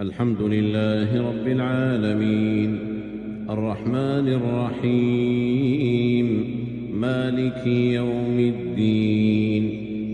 الحمد لله رب العالمين الرحمن الرحيم مالك يوم الدين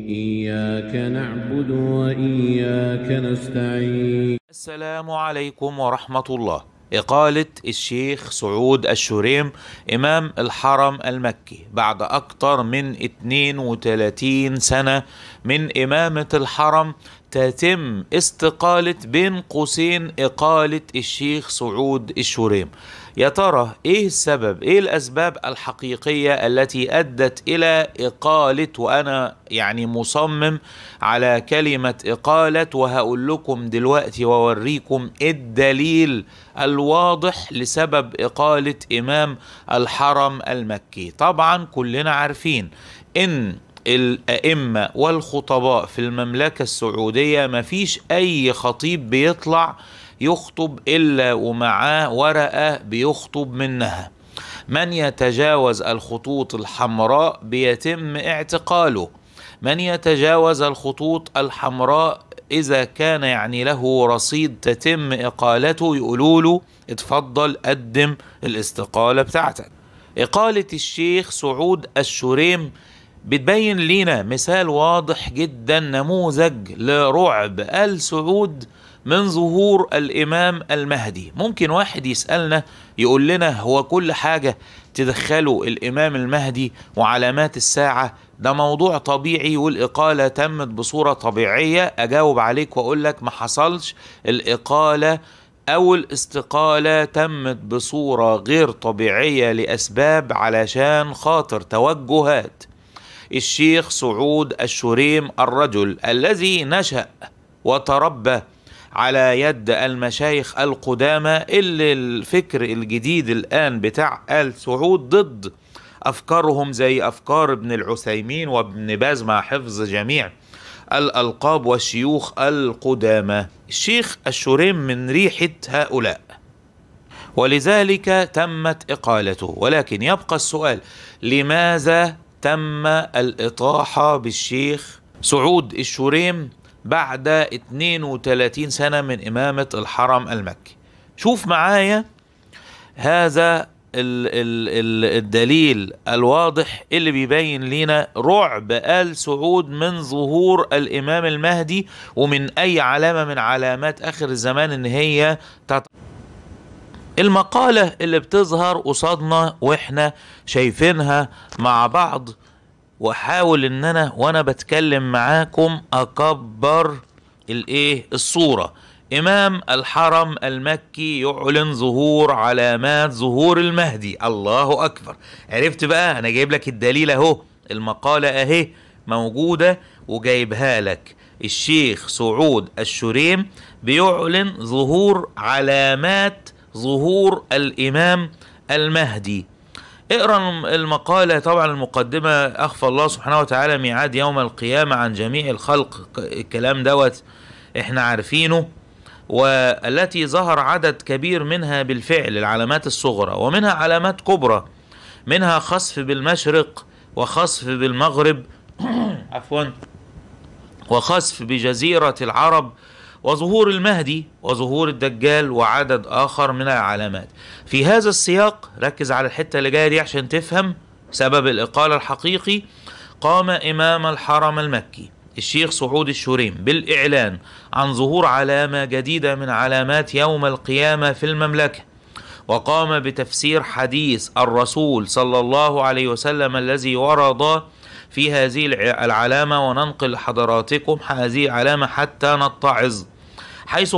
إياك نعبد وإياك نستعين السلام عليكم ورحمة الله إقالة الشيخ سعود الشريم إمام الحرم المكي بعد أكثر من 32 سنة من إمامة الحرم تتم استقالة بين قوسين إقالة الشيخ سعود الشوريم يا ترى إيه السبب إيه الأسباب الحقيقية التي أدت إلى إقالة وأنا يعني مصمم على كلمة إقالة وهقول لكم دلوقتي ووريكم الدليل الواضح لسبب إقالة إمام الحرم المكي طبعا كلنا عارفين إن الأئمة والخطباء في المملكة السعودية مفيش أي خطيب بيطلع يخطب إلا ومعاه ورقة بيخطب منها من يتجاوز الخطوط الحمراء بيتم اعتقاله من يتجاوز الخطوط الحمراء إذا كان يعني له رصيد تتم إقالته يقولوله اتفضل قدم الاستقالة بتاعتك إقالة الشيخ سعود الشريم بتبين لينا مثال واضح جدا نموذج لرعب آل سعود من ظهور الإمام المهدي ممكن واحد يسألنا يقول لنا هو كل حاجة تدخله الإمام المهدي وعلامات الساعة ده موضوع طبيعي والإقالة تمت بصورة طبيعية أجاوب عليك وأقول لك ما حصلش الإقالة أو الاستقالة تمت بصورة غير طبيعية لأسباب علشان خاطر توجهات الشيخ سعود الشريم الرجل الذي نشأ وتربى على يد المشايخ القدامى اللي الفكر الجديد الآن بتاع آل سعود ضد أفكارهم زي أفكار ابن العثيمين وابن باز مع حفظ جميع الألقاب والشيوخ القدامى الشيخ الشريم من ريحة هؤلاء ولذلك تمت إقالته ولكن يبقى السؤال لماذا تم الإطاحة بالشيخ سعود الشريم بعد 32 سنة من إمامة الحرم المكي شوف معايا هذا الدليل الواضح اللي بيبين لنا رعب آل سعود من ظهور الإمام المهدي ومن أي علامة من علامات آخر الزمان إن هي تتعلق المقالة اللي بتظهر قصادنا واحنا شايفينها مع بعض واحاول ان انا وانا بتكلم معاكم اكبر الايه الصورة امام الحرم المكي يعلن ظهور علامات ظهور المهدي الله اكبر عرفت بقى انا جايب لك الدليل اهو المقالة اهي موجودة وجايبها لك الشيخ سعود الشريم بيعلن ظهور علامات ظهور الإمام المهدي اقرا المقالة طبعا المقدمة أخفى الله سبحانه وتعالى ميعاد يوم القيامة عن جميع الخلق الكلام دوت احنا عارفينه والتي ظهر عدد كبير منها بالفعل العلامات الصغرى ومنها علامات كبرى منها خصف بالمشرق وخصف بالمغرب عفوا وخصف بجزيرة العرب وظهور المهدي وظهور الدجال وعدد آخر من العلامات في هذا السياق ركز على الحتة اللي جاية دي عشان تفهم سبب الإقالة الحقيقي قام إمام الحرم المكي الشيخ سعود الشوريم بالإعلان عن ظهور علامة جديدة من علامات يوم القيامة في المملكة وقام بتفسير حديث الرسول صلى الله عليه وسلم الذي ورد في هذه العلامة وننقل لحضراتكم هذه العلامة حتى نتعظ حيث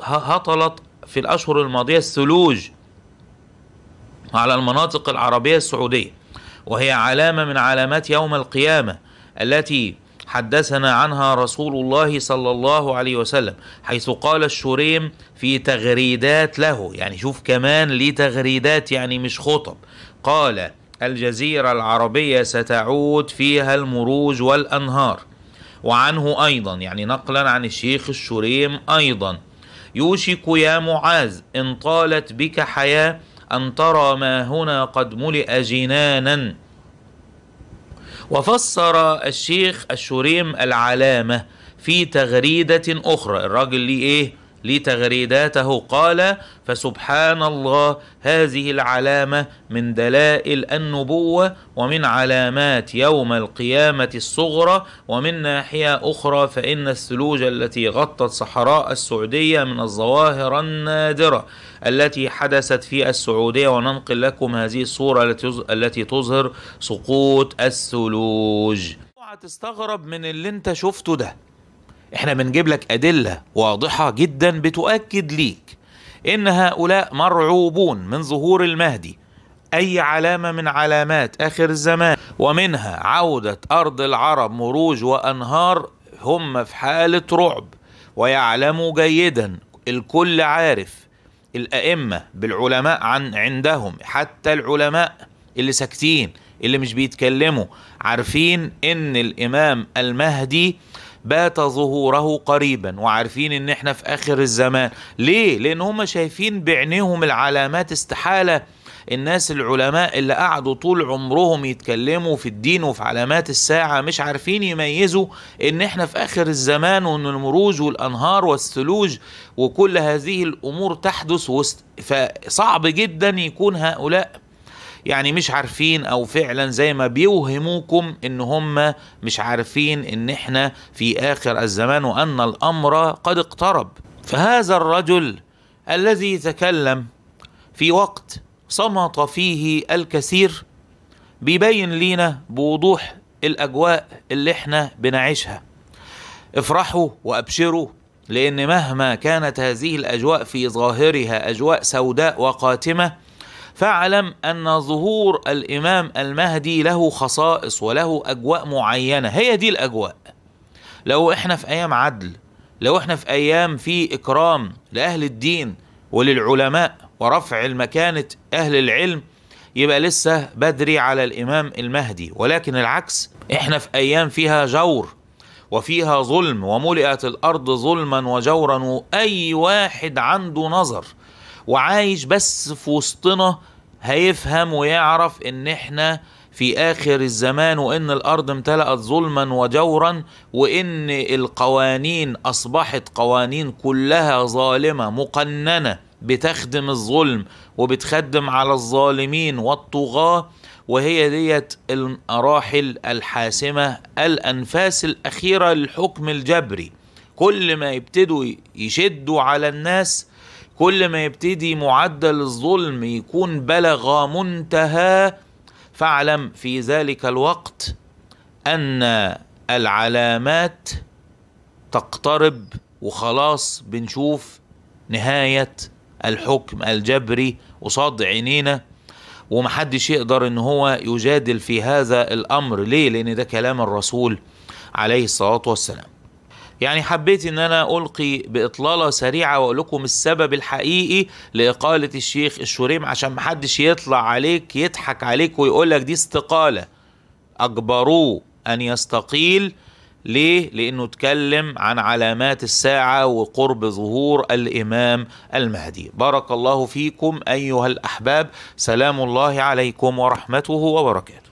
هطلت في الأشهر الماضية الثلوج على المناطق العربية السعودية وهي علامة من علامات يوم القيامة التي حدثنا عنها رسول الله صلى الله عليه وسلم حيث قال الشريم في تغريدات له يعني شوف كمان ليه تغريدات يعني مش خطب قال الجزيرة العربية ستعود فيها المروج والأنهار وعنه أيضا يعني نقلا عن الشيخ الشريم أيضا يوشك يا معاذ إن طالت بك حياة أن ترى ما هنا قد ملئ جنانا وفسر الشيخ الشريم العلامة في تغريدة أخرى الراجل ليه إيه لتغريداته قال فسبحان الله هذه العلامه من دلائل النبوه ومن علامات يوم القيامه الصغرى ومن ناحيه اخرى فان الثلوج التي غطت صحراء السعوديه من الظواهر النادره التي حدثت في السعوديه وننقل لكم هذه الصوره التي تظهر سقوط الثلوج. تستغرب من اللي انت شفته ده احنا بنجيب لك أدلة واضحة جدا بتؤكد ليك إن هؤلاء مرعوبون من ظهور المهدي أي علامة من علامات آخر الزمان ومنها عودة أرض العرب مروج وأنهار هم في حالة رعب ويعلموا جيدا الكل عارف الأئمة بالعلماء عن عندهم حتى العلماء اللي ساكتين اللي مش بيتكلموا عارفين إن الإمام المهدي بات ظهوره قريبا وعارفين ان احنا في اخر الزمان ليه لان هم شايفين بعينيهم العلامات استحاله الناس العلماء اللي قعدوا طول عمرهم يتكلموا في الدين وفي علامات الساعة مش عارفين يميزوا ان احنا في اخر الزمان وان المروج والانهار والثلوج وكل هذه الامور تحدث وست فصعب جدا يكون هؤلاء يعني مش عارفين او فعلا زي ما بيوهموكم ان هم مش عارفين ان احنا في اخر الزمان وان الامر قد اقترب فهذا الرجل الذي تكلم في وقت صمت فيه الكثير بيبين لينا بوضوح الاجواء اللي احنا بنعيشها افرحوا وابشروا لان مهما كانت هذه الاجواء في ظاهرها اجواء سوداء وقاتمه فاعلم ان ظهور الامام المهدي له خصائص وله اجواء معينه هي دي الاجواء لو احنا في ايام عدل لو احنا في ايام في اكرام لاهل الدين وللعلماء ورفع المكانه اهل العلم يبقى لسه بدري على الامام المهدي ولكن العكس احنا في ايام فيها جور وفيها ظلم وملئت الارض ظلما وجورا واي واحد عنده نظر وعايش بس في وسطنا هيفهم ويعرف ان احنا في اخر الزمان وان الارض امتلأت ظلما وجورا وان القوانين اصبحت قوانين كلها ظالمه مقننه بتخدم الظلم وبتخدم على الظالمين والطغاه وهي ديت المراحل الحاسمه الانفاس الاخيره للحكم الجبري كل ما يبتدوا يشدوا على الناس كل ما يبتدي معدل الظلم يكون بلغ منتهى فاعلم في ذلك الوقت ان العلامات تقترب وخلاص بنشوف نهايه الحكم الجبري قصاد عينينا ومحدش يقدر ان هو يجادل في هذا الامر ليه لان ده كلام الرسول عليه الصلاه والسلام يعني حبيت ان انا القي باطلاله سريعه واقول لكم السبب الحقيقي لاقاله الشيخ الشريم عشان محدش يطلع عليك يضحك عليك ويقول لك دي استقاله اجبروه ان يستقيل ليه؟ لأنه اتكلم عن علامات الساعة وقرب ظهور الإمام المهدي بارك الله فيكم أيها الأحباب سلام الله عليكم ورحمته وبركاته